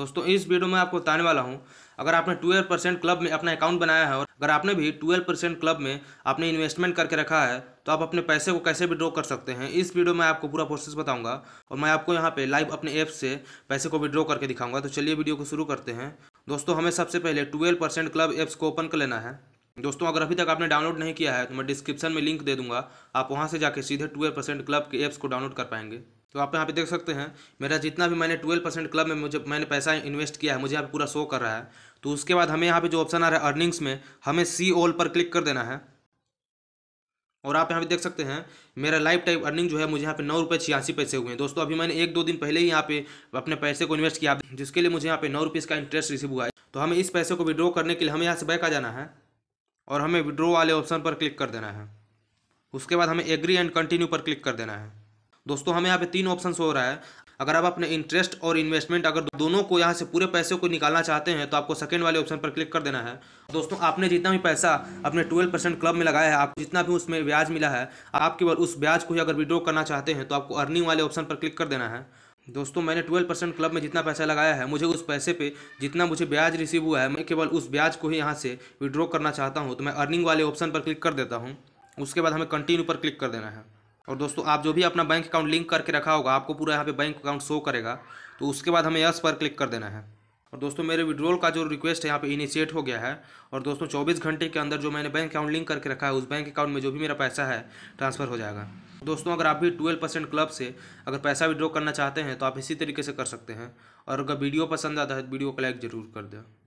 दोस्तों इस वीडियो में आपको बताने वाला हूँ अगर आपने ट्वेल्व परसेंट क्लब में अपना अकाउंट बनाया है और अगर आपने भी ट्वेल्व परसेंट क्लब में आपने इन्वेस्टमेंट करके रखा है तो आप अपने पैसे को कैसे विड्रॉ कर सकते हैं इस वीडियो में आपको पूरा प्रोसेस बताऊंगा और मैं आपको यहाँ पे लाइव अपने ऐप से पैसे को विड्रॉ करके दिखाऊंगा तो चलिए वीडियो को शुरू करते हैं दोस्तों हमें सबसे पहले ट्वेल्व परसेंट क्लब ऐप्स को ओपन कर लेना है दोस्तों अगर अभी तक आपने डाउनलोड नहीं किया है तो मैं डिस्क्रिप्शन में लिंक दे दूंगा आप वहाँ से जाकर सीधे ट्वेल्व परसेंट क्लब के ऐप्स को डाउनलोड कर पाएंगे तो आप यहाँ पे देख सकते हैं मेरा जितना भी मैंने ट्वेल्व परसेंट क्लब में मुझे मैंने पैसा इन्वेस्ट किया है मुझे यहाँ पे पूरा शो कर रहा है तो उसके बाद हमें यहाँ पे जो ऑप्शन आ रहा है अर्निंग्स में हमें सी ऑल पर क्लिक कर देना है और आप यहाँ पे देख सकते हैं मेरा लाइफ टाइम अर्निंग जो है मुझे यहाँ पे नौ रुपये छियासी पैसे हुए हैं दोस्तों अभी मैंने एक दो दिन पहले ही यहाँ पे अपने पैसे को इन्वेस्ट किया जिसके लिए मुझे यहाँ पे नौ रुपये इसका इंटरेस्ट रिसीव हुआ है तो हमें इस पैसे को विड्रॉ करने के लिए हमें यहाँ से बैक आ जाना है और हमें विड्रॉ वाले ऑप्शन पर क्लिक कर देना है उसके बाद हमें एग्री एंड कंटिन्यू पर क्लिक कर देना है दोस्तों हमें यहाँ पे तीन ऑप्शन हो रहा है अगर आप अपने इंटरेस्ट और इन्वेस्टमेंट अगर दोनों को यहाँ से पूरे पैसे को निकालना चाहते हैं तो आपको सेकंड वाले ऑप्शन पर क्लिक कर देना है दोस्तों आपने जितना भी पैसा अपने 12 परसेंट क्लब में लगाया है आप जितना भी उसमें ब्याज मिला है आप केवल उस ब्याज को ही अगर विड्रॉ करना चाहते हैं तो आपको अर्निंग वाले ऑप्शन पर क्लिक कर देना है दोस्तों मैंने ट्वेल्व परसेंट क्लब में जितना पैसा लगाया है मुझे उस पैसे पे जितना मुझे ब्याज रिसीव हुआ है मैं केवल उस ब्याज को ही यहाँ से विड्रॉ करना चाहता हूँ तो मैं अर्निंग वाले ऑप्शन पर क्लिक कर देता हूँ उसके बाद हमें कंटिन्यू पर क्लिक कर देना है और दोस्तों आप जो भी अपना बैंक अकाउंट लिंक करके रखा होगा आपको पूरा यहाँ पे बैंक अकाउंट शो करेगा तो उसके बाद हमें यस पर क्लिक कर देना है और दोस्तों मेरे विड्रोल का जो रिक्वेस्ट है यहाँ पे इनिशिएट हो गया है और दोस्तों 24 घंटे के अंदर जो मैंने बैंक अकाउंट लिंक करके रखा है उस बैंक अकाउंट में जो भी मेरा पैसा है ट्रांसफ़र हो जाएगा दोस्तों अगर आप भी 12 परसेंट क्लब से अगर पैसा विड्रॉ करना चाहते हैं तो आप इसी तरीके से कर सकते हैं और अगर वीडियो पसंद आता है तो वीडियो को लाइक ज़रूर कर दें